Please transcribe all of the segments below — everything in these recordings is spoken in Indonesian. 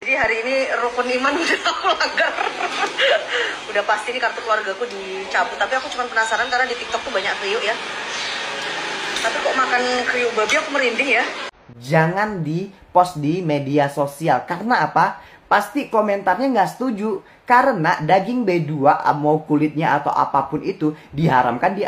Jadi hari ini rukun iman udah laga, udah pasti ini kartu keluarga aku dicabut. Tapi aku cuma penasaran karena di TikTok tuh banyak kriuk ya. Tapi kok makan kriuk babi aku merinding ya. Jangan di post di media sosial. Karena apa? Pasti komentarnya nggak setuju. Karena daging B2 mau kulitnya atau apapun itu diharamkan di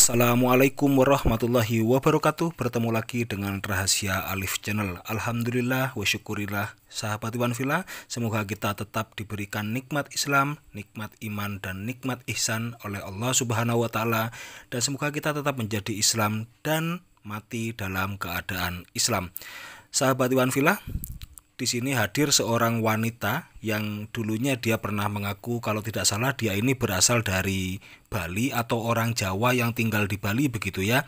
Assalamualaikum warahmatullahi wabarakatuh Bertemu lagi dengan Rahasia Alif Channel Alhamdulillah wa syukurillah Sahabat Iwan Villa Semoga kita tetap diberikan nikmat Islam Nikmat iman dan nikmat ihsan oleh Allah subhanahu wa ta'ala Dan semoga kita tetap menjadi Islam Dan mati dalam keadaan Islam Sahabat Iwan Villa di sini hadir seorang wanita yang dulunya dia pernah mengaku kalau tidak salah dia ini berasal dari Bali atau orang Jawa yang tinggal di Bali begitu ya.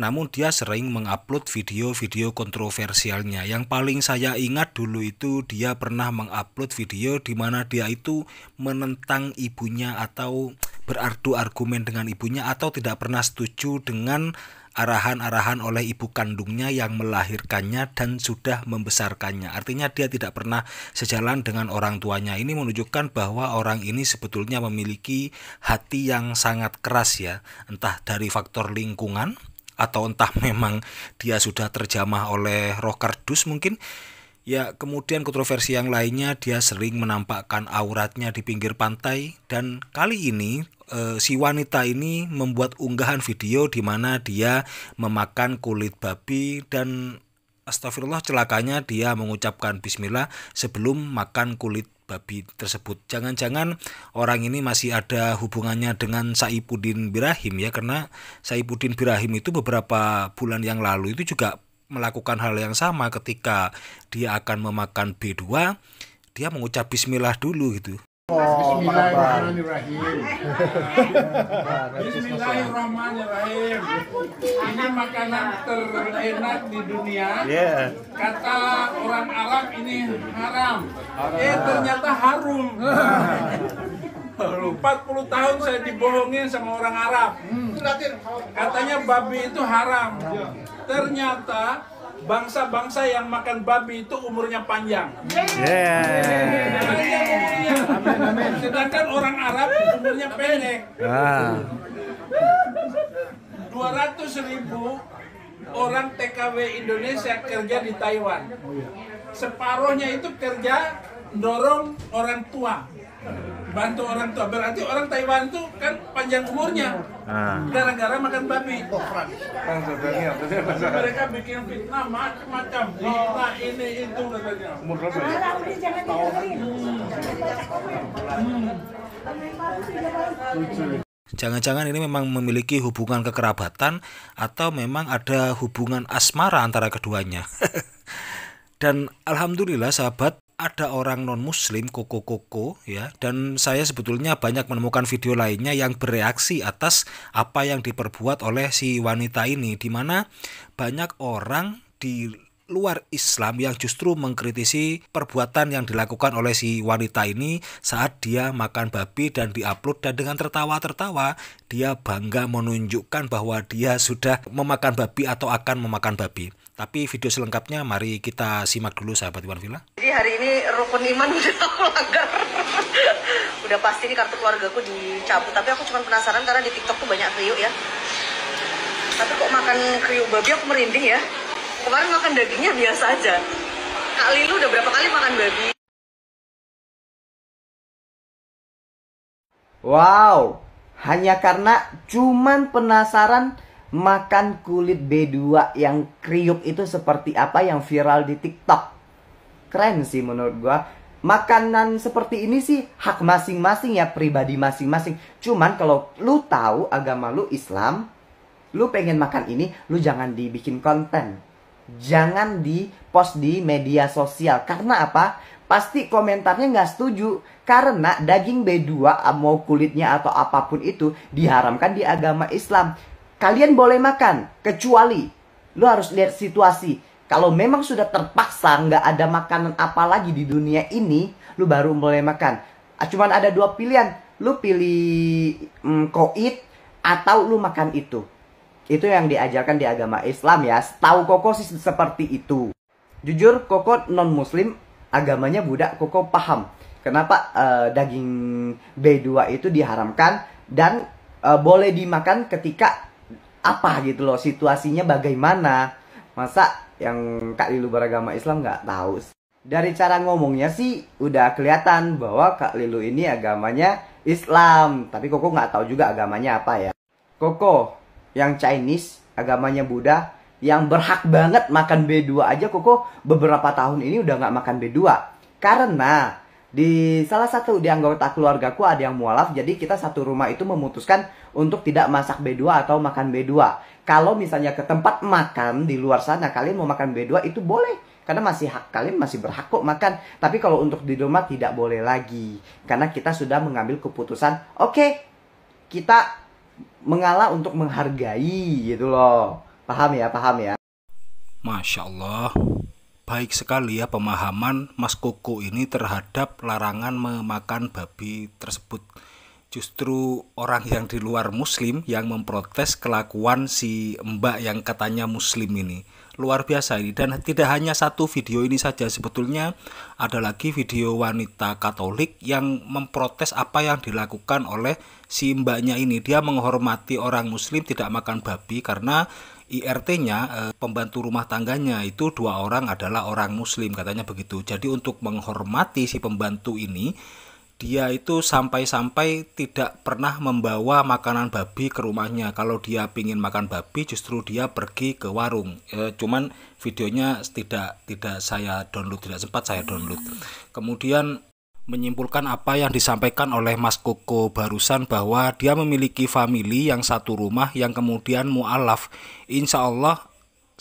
Namun dia sering mengupload video-video kontroversialnya. Yang paling saya ingat dulu itu dia pernah mengupload video di mana dia itu menentang ibunya atau beradu argumen dengan ibunya atau tidak pernah setuju dengan arahan-arahan oleh ibu kandungnya yang melahirkannya dan sudah membesarkannya. Artinya dia tidak pernah sejalan dengan orang tuanya. Ini menunjukkan bahwa orang ini sebetulnya memiliki hati yang sangat keras ya, entah dari faktor lingkungan atau entah memang dia sudah terjamah oleh roh kardus mungkin Ya, kemudian kontroversi yang lainnya dia sering menampakkan auratnya di pinggir pantai dan kali ini e, si wanita ini membuat unggahan video di mana dia memakan kulit babi dan astagfirullah celakanya dia mengucapkan bismillah sebelum makan kulit babi tersebut. Jangan-jangan orang ini masih ada hubungannya dengan Saipudin Birahim ya karena Saipudin Birahim itu beberapa bulan yang lalu itu juga melakukan hal yang sama ketika dia akan memakan B2, dia mengucap bismillah dulu gitu. Bismillahirrahmanirrahim. Bismillahirrahmanirrahim. Ini makanan terenak di dunia. Kata orang Arab ini haram. Eh ternyata harum. 40 tahun saya dibohongin sama orang Arab. Katanya babi itu haram. Ternyata bangsa-bangsa yang makan babi itu umurnya panjang. sedangkan orang Arab umurnya pendek. Dua 200 ribu orang TKW Indonesia kerja di Taiwan. separohnya itu kerja dorong orang tua bantu orang tua berarti orang Taiwan tuh kan panjang umurnya ah. gara-gara nah. makan babi oh, kan mereka bikin fitnah macam-macam fitnah ini itu katanya Jangan-jangan ini memang memiliki hubungan kekerabatan atau memang ada hubungan asmara antara keduanya. Dan alhamdulillah sahabat ada orang non muslim koko-koko ya dan saya sebetulnya banyak menemukan video lainnya yang bereaksi atas apa yang diperbuat oleh si wanita ini di mana banyak orang di luar Islam yang justru mengkritisi perbuatan yang dilakukan oleh si wanita ini saat dia makan babi dan diupload dan dengan tertawa-tertawa dia bangga menunjukkan bahwa dia sudah memakan babi atau akan memakan babi. Tapi video selengkapnya mari kita simak dulu sahabat Iwan Villa. Jadi hari ini rukun iman udah aku udah pasti ini kartu keluargaku dicabut. Tapi aku cuma penasaran karena di TikTok tuh banyak kriuk ya. Tapi kok makan kriuk babi aku merinding ya kemarin makan dagingnya biasa aja Kak Lilu udah berapa kali makan babi Wow, hanya karena cuman penasaran makan kulit B2 yang kriuk itu seperti apa yang viral di TikTok. Keren sih menurut gua. Makanan seperti ini sih hak masing-masing ya, pribadi masing-masing. Cuman kalau lu tahu agama lu Islam, lu pengen makan ini, lu jangan dibikin konten jangan di post di media sosial karena apa pasti komentarnya nggak setuju karena daging B2 mau kulitnya atau apapun itu diharamkan di agama Islam kalian boleh makan kecuali lu harus lihat situasi kalau memang sudah terpaksa nggak ada makanan apa lagi di dunia ini, lu baru boleh makan. Ah, cuman ada dua pilihan, lu pilih mm, koit atau lu makan itu. Itu yang diajarkan di agama Islam ya. Tahu Koko sih seperti itu. Jujur Koko non muslim, agamanya Buddha, Koko paham kenapa uh, daging B2 itu diharamkan dan uh, boleh dimakan ketika apa gitu loh situasinya bagaimana masa yang Kak Lilu beragama Islam nggak tahu dari cara ngomongnya sih udah kelihatan bahwa Kak Lilu ini agamanya Islam tapi Koko nggak tahu juga agamanya apa ya Koko yang Chinese agamanya Buddha yang berhak banget makan B2 aja kok beberapa tahun ini udah nggak makan B2 karena di salah satu di anggota keluargaku ada yang mualaf jadi kita satu rumah itu memutuskan untuk tidak masak B2 atau makan B2 kalau misalnya ke tempat makan di luar sana kalian mau makan B2 itu boleh karena masih hak kalian masih berhak kok makan tapi kalau untuk di rumah tidak boleh lagi karena kita sudah mengambil keputusan oke okay, kita mengalah untuk menghargai gitu loh. Paham ya, paham ya. Masya Allah, baik sekali ya pemahaman Mas Koko ini terhadap larangan memakan babi tersebut. Justru orang yang di luar muslim yang memprotes kelakuan si mbak yang katanya muslim ini luar biasa ini dan tidak hanya satu video ini saja sebetulnya ada lagi video wanita Katolik yang memprotes apa yang dilakukan oleh si mbaknya ini dia menghormati orang muslim tidak makan babi karena IRT-nya eh, pembantu rumah tangganya itu dua orang adalah orang muslim katanya begitu. Jadi untuk menghormati si pembantu ini dia itu sampai-sampai tidak pernah membawa makanan babi ke rumahnya. Kalau dia pingin makan babi, justru dia pergi ke warung. E, cuman videonya tidak tidak saya download, tidak sempat saya download. Kemudian menyimpulkan apa yang disampaikan oleh Mas Koko barusan bahwa dia memiliki family yang satu rumah yang kemudian mualaf. Insya Allah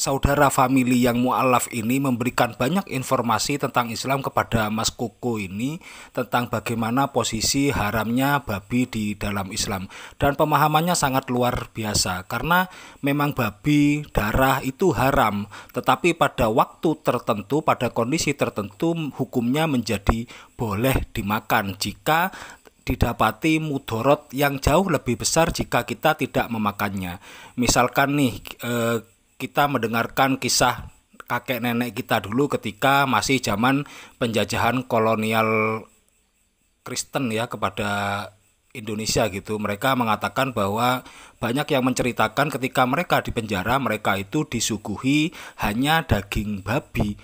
saudara famili yang mualaf ini memberikan banyak informasi tentang Islam kepada Mas Koko ini tentang bagaimana posisi haramnya babi di dalam Islam dan pemahamannya sangat luar biasa karena memang babi darah itu haram tetapi pada waktu tertentu pada kondisi tertentu hukumnya menjadi boleh dimakan jika didapati mudorot yang jauh lebih besar jika kita tidak memakannya. Misalkan nih eh, kita mendengarkan kisah kakek nenek kita dulu ketika masih zaman penjajahan kolonial Kristen ya kepada Indonesia gitu. Mereka mengatakan bahwa banyak yang menceritakan ketika mereka di penjara mereka itu disuguhi hanya daging babi.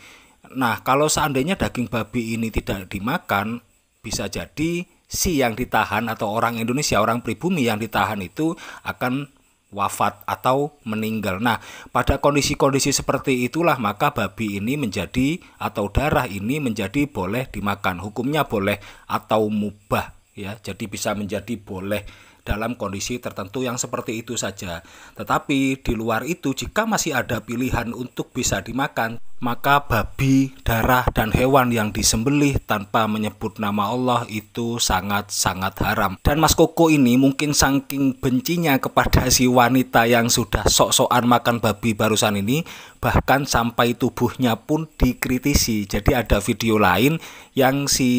Nah, kalau seandainya daging babi ini tidak dimakan, bisa jadi si yang ditahan atau orang Indonesia, orang pribumi yang ditahan itu akan wafat atau meninggal. Nah, pada kondisi-kondisi seperti itulah maka babi ini menjadi atau darah ini menjadi boleh dimakan. Hukumnya boleh atau mubah ya. Jadi bisa menjadi boleh dalam kondisi tertentu yang seperti itu saja. Tetapi di luar itu jika masih ada pilihan untuk bisa dimakan, maka babi, darah, dan hewan yang disembelih tanpa menyebut nama Allah itu sangat-sangat haram. Dan Mas Koko ini mungkin saking bencinya kepada si wanita yang sudah sok-sokan makan babi barusan ini, bahkan sampai tubuhnya pun dikritisi. Jadi ada video lain yang si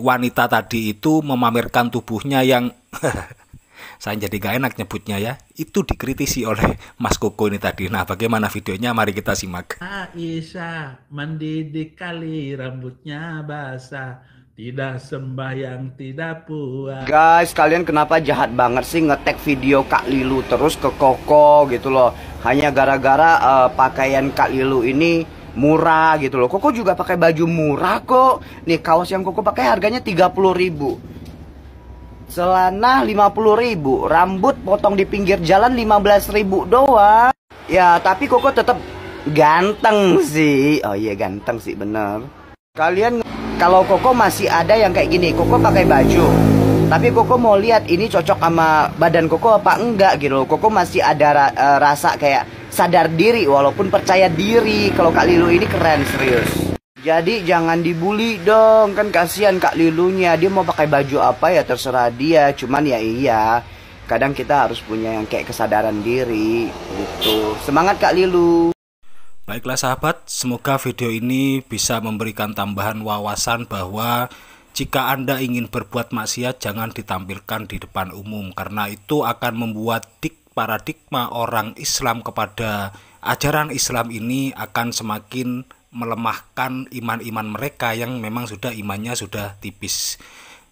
wanita tadi itu memamerkan tubuhnya yang saya jadi gak enak nyebutnya ya itu dikritisi oleh Mas Koko ini tadi nah bagaimana videonya mari kita simak Aisyah mendidik kali rambutnya basah tidak sembahyang, tidak puas. Guys, kalian kenapa jahat banget sih ngetek video Kak Lilu terus ke Koko gitu loh. Hanya gara-gara uh, pakaian Kak Lilu ini murah gitu loh. Koko juga pakai baju murah kok. Nih kaos yang Koko pakai harganya 30 ribu Celana 50.000, rambut potong di pinggir jalan 15.000 doang. Ya, tapi Koko tetap ganteng sih. Oh iya, ganteng sih bener. Kalian kalau Koko masih ada yang kayak gini, Koko pakai baju. Tapi Koko mau lihat ini cocok sama badan Koko apa enggak gitu Koko masih ada ra eh, rasa kayak sadar diri walaupun percaya diri kalau Kak Lilo ini keren serius. Jadi jangan dibully dong, kan kasihan Kak Lilunya. Dia mau pakai baju apa ya terserah dia. Cuman ya iya, kadang kita harus punya yang kayak kesadaran diri gitu. Semangat Kak Lilu. Baiklah sahabat, semoga video ini bisa memberikan tambahan wawasan bahwa jika Anda ingin berbuat maksiat jangan ditampilkan di depan umum karena itu akan membuat dik paradigma orang Islam kepada ajaran Islam ini akan semakin melemahkan iman-iman mereka yang memang sudah imannya sudah tipis.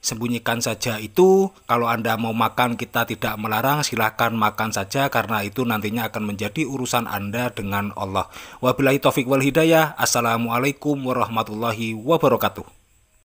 Sembunyikan saja itu, kalau Anda mau makan kita tidak melarang, silahkan makan saja karena itu nantinya akan menjadi urusan Anda dengan Allah. Wabillahi taufik wal hidayah, Assalamualaikum warahmatullahi wabarakatuh.